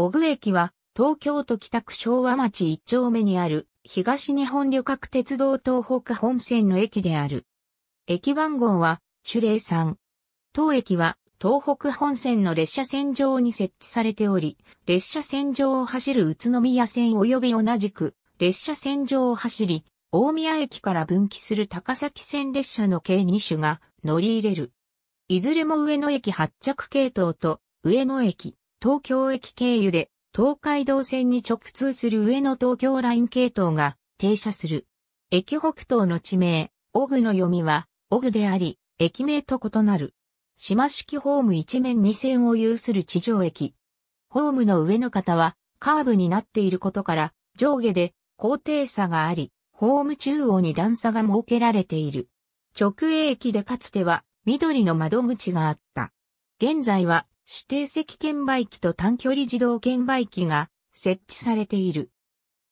小具駅は、東京都北区昭和町一丁目にある、東日本旅客鉄道東北本線の駅である。駅番号は、主令3。当駅は、東北本線の列車線上に設置されており、列車線上を走る宇都宮線及び同じく、列車線上を走り、大宮駅から分岐する高崎線列車の計2種が乗り入れる。いずれも上野駅発着系統と上野駅、東京駅経由で東海道線に直通する上野東京ライン系統が停車する。駅北東の地名、オグの読みは、オグであり、駅名と異なる。島式ホーム一面二線を有する地上駅。ホームの上の方はカーブになっていることから上下で高低差があり、ホーム中央に段差が設けられている。直営駅でかつては緑の窓口があった。現在は指定席券売機と短距離自動券売機が設置されている。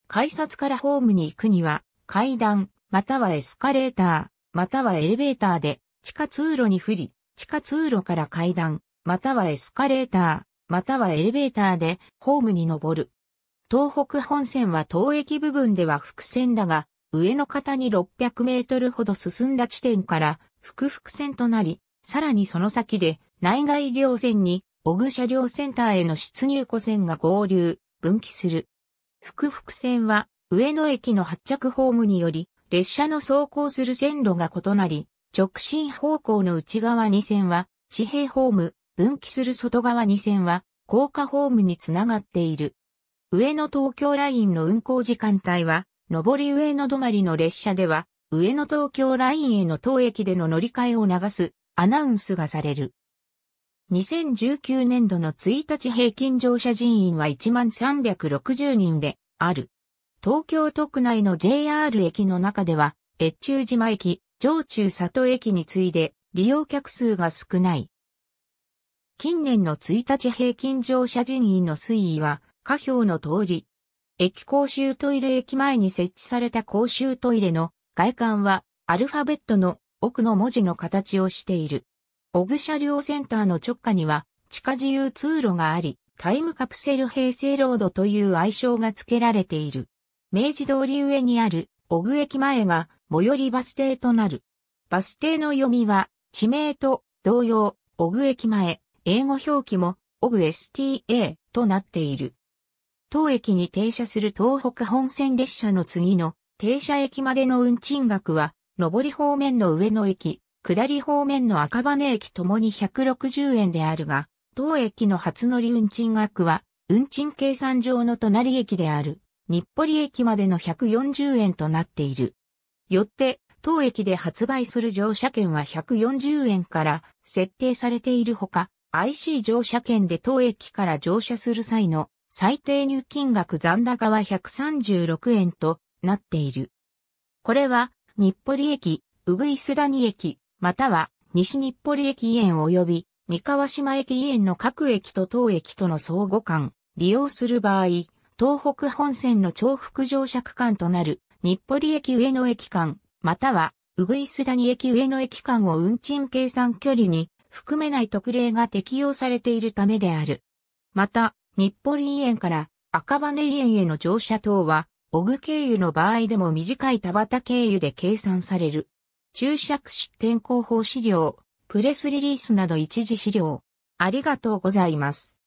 改札からホームに行くには階段、またはエスカレーター、またはエレベーターで地下通路に降り、地下通路から階段、またはエスカレーター、またはエレベーターでホームに登る。東北本線は当駅部分では伏線だが、上の方に600メートルほど進んだ地点から、複々線となり、さらにその先で内外両線にオグ車両センターへの出入庫線が合流、分岐する。福福線は、上野駅の発着ホームにより、列車の走行する線路が異なり、直進方向の内側2線は、地平ホーム、分岐する外側2線は、高架ホームにつながっている。上野東京ラインの運行時間帯は、上り上野止まりの列車では、上野東京ラインへの当駅での乗り換えを流すアナウンスがされる。2019年度の1日平均乗車人員は1360人である。東京都区内の JR 駅の中では、越中島駅、上中里駅に次いで利用客数が少ない。近年の1日平均乗車人員の推移は、下表の通り。駅公衆トイレ駅前に設置された公衆トイレの外観は、アルファベットの奥の文字の形をしている。小具車両センターの直下には地下自由通路があり、タイムカプセル平成ロードという愛称が付けられている。明治通り上にある小具駅前が最寄りバス停となる。バス停の読みは地名と同様、小具駅前、英語表記も小具 STA となっている。当駅に停車する東北本線列車の次の停車駅までの運賃額は、上り方面の上野駅、下り方面の赤羽駅ともに160円であるが、当駅の初乗り運賃額は、運賃計算上の隣駅である、日暮里駅までの140円となっている。よって、当駅で発売する乗車券は140円から設定されているほか、IC 乗車券で当駅から乗車する際の最低入金額残高は136円となっている。これは、日暮里駅、うぐいす谷駅、または西日暮里駅園及び三河島駅園の各駅と当駅との相互間、利用する場合、東北本線の重複乗車区間となる日暮里駅上野駅間、またはうぐいす谷駅上野駅間を運賃計算距離に含めない特例が適用されているためである。また、日暮里園から赤羽園への乗車等は、小具経由の場合でも短い田畑経由で計算される。注釈出典広報資料、プレスリリースなど一時資料。ありがとうございます。